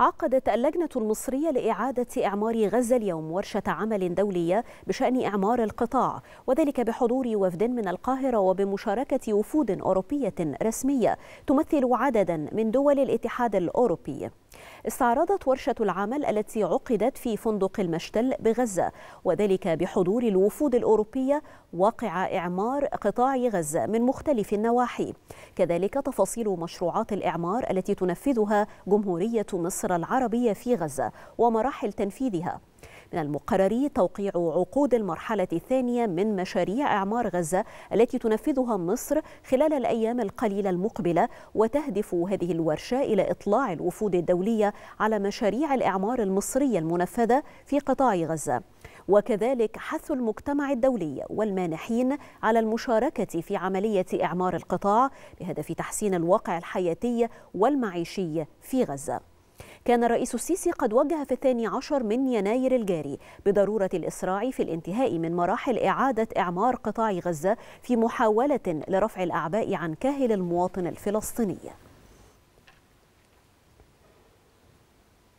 عقدت اللجنة المصرية لإعادة إعمار غزة اليوم ورشة عمل دولية بشأن إعمار القطاع وذلك بحضور وفد من القاهرة وبمشاركة وفود أوروبية رسمية تمثل عددا من دول الاتحاد الأوروبي استعرضت ورشة العمل التي عقدت في فندق المشتل بغزة وذلك بحضور الوفود الأوروبية واقع إعمار قطاع غزة من مختلف النواحي كذلك تفاصيل مشروعات الإعمار التي تنفذها جمهورية مصر الأسرة العربية في غزة ومراحل تنفيذها من المقرر توقيع عقود المرحلة الثانية من مشاريع إعمار غزة التي تنفذها مصر خلال الأيام القليلة المقبلة وتهدف هذه الورشة إلى إطلاع الوفود الدولية على مشاريع الإعمار المصرية المنفذة في قطاع غزة وكذلك حث المجتمع الدولي والمانحين على المشاركة في عملية إعمار القطاع بهدف تحسين الواقع الحياتي والمعيشي في غزة كان الرئيس السيسي قد وجه في الثاني عشر من يناير الجاري بضرورة الإسراع في الانتهاء من مراحل إعادة إعمار قطاع غزة في محاولة لرفع الأعباء عن كاهل المواطن الفلسطيني